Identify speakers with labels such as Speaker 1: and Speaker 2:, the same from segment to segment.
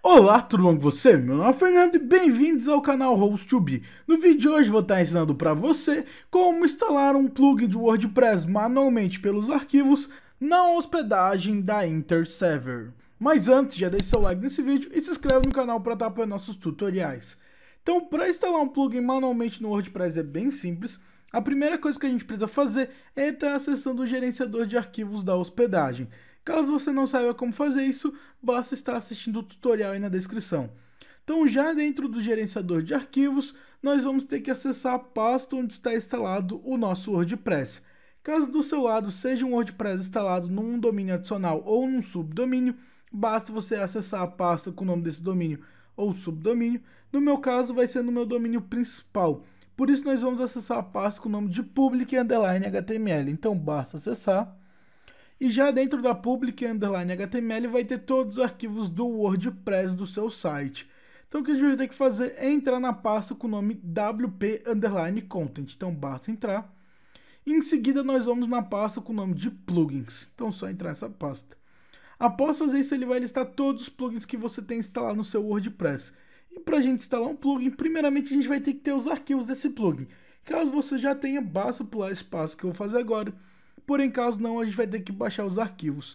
Speaker 1: Olá, tudo bom com você? Meu nome é Fernando e bem-vindos ao canal Host2B. No vídeo de hoje vou estar ensinando para você como instalar um plugin de WordPress manualmente pelos arquivos na hospedagem da Interserver. Mas antes, já deixe seu like nesse vídeo e se inscreve no canal para estar apoiando nossos tutoriais. Então, para instalar um plugin manualmente no WordPress é bem simples. A primeira coisa que a gente precisa fazer é estar acessando o gerenciador de arquivos da hospedagem. Caso você não saiba como fazer isso, basta estar assistindo o tutorial aí na descrição. Então já dentro do gerenciador de arquivos, nós vamos ter que acessar a pasta onde está instalado o nosso WordPress. Caso do seu lado seja um WordPress instalado num domínio adicional ou num subdomínio, basta você acessar a pasta com o nome desse domínio ou subdomínio. No meu caso, vai ser no meu domínio principal. Por isso, nós vamos acessar a pasta com o nome de public Então, basta acessar. E já dentro da public underline HTML vai ter todos os arquivos do WordPress do seu site. Então o que a gente vai ter que fazer é entrar na pasta com o nome wp underline content. Então basta entrar. Em seguida nós vamos na pasta com o nome de plugins. Então só entrar nessa pasta. Após fazer isso ele vai listar todos os plugins que você tem instalado no seu WordPress. E para a gente instalar um plugin, primeiramente a gente vai ter que ter os arquivos desse plugin. Caso você já tenha, basta pular esse passo que eu vou fazer agora Porém, caso não, a gente vai ter que baixar os arquivos.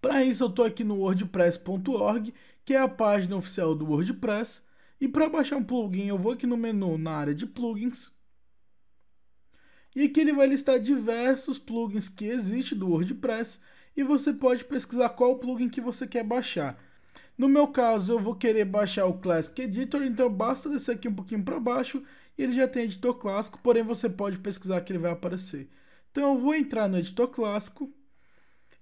Speaker 1: Para isso, eu estou aqui no wordpress.org, que é a página oficial do WordPress. E para baixar um plugin, eu vou aqui no menu, na área de plugins. E aqui ele vai listar diversos plugins que existem do WordPress. E você pode pesquisar qual plugin que você quer baixar. No meu caso, eu vou querer baixar o Classic Editor, então basta descer aqui um pouquinho para baixo e ele já tem editor clássico, porém você pode pesquisar que ele vai aparecer. Então eu vou entrar no editor clássico.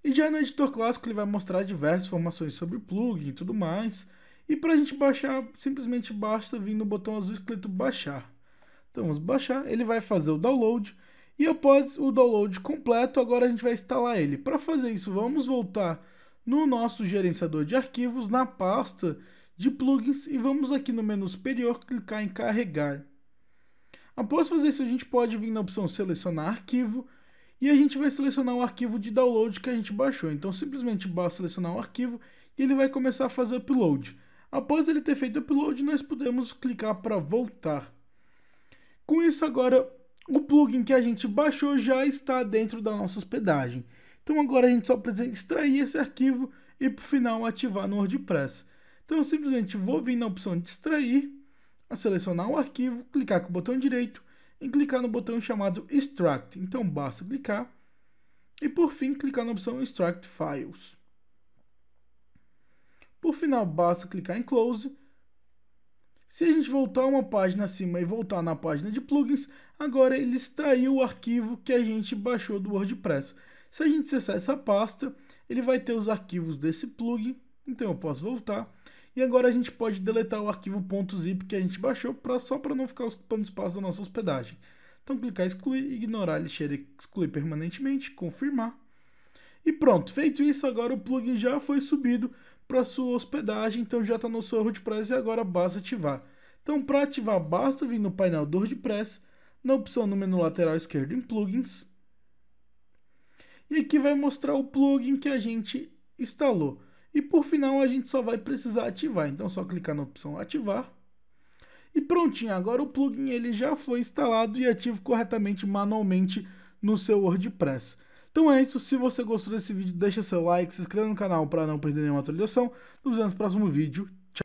Speaker 1: E já no editor clássico ele vai mostrar diversas informações sobre o plugin e tudo mais. E para a gente baixar, simplesmente basta vir no botão azul escrito baixar. Então vamos baixar, ele vai fazer o download. E após o download completo, agora a gente vai instalar ele. Para fazer isso, vamos voltar no nosso gerenciador de arquivos, na pasta de plugins, e vamos aqui no menu superior clicar em carregar. Após fazer isso, a gente pode vir na opção selecionar arquivo e a gente vai selecionar o arquivo de download que a gente baixou. Então simplesmente basta selecionar o arquivo e ele vai começar a fazer upload. Após ele ter feito upload, nós podemos clicar para voltar. Com isso agora, o plugin que a gente baixou já está dentro da nossa hospedagem. Então agora a gente só precisa extrair esse arquivo e por final ativar no WordPress. Então eu simplesmente vou vir na opção de extrair, selecionar o arquivo, clicar com o botão direito, e clicar no botão chamado Extract. Então basta clicar e por fim clicar na opção Extract Files. Por final, basta clicar em Close. Se a gente voltar uma página acima e voltar na página de plugins, agora ele extraiu o arquivo que a gente baixou do WordPress. Se a gente acessar essa pasta, ele vai ter os arquivos desse plugin, então eu posso voltar e agora a gente pode deletar o arquivo .zip que a gente baixou pra, só para não ficar ocupando espaço da nossa hospedagem. Então clicar excluir, ignorar a lixeira excluir permanentemente, confirmar. E pronto, feito isso, agora o plugin já foi subido para sua hospedagem, então já está no seu WordPress e agora basta ativar. Então para ativar basta vir no painel do WordPress, na opção no menu lateral esquerdo em plugins, e aqui vai mostrar o plugin que a gente instalou. E por final a gente só vai precisar ativar, então é só clicar na opção ativar. E prontinho, agora o plugin ele já foi instalado e ativo corretamente manualmente no seu WordPress. Então é isso, se você gostou desse vídeo, deixa seu like, se inscreva no canal para não perder nenhuma atualização. Nos vemos no próximo vídeo.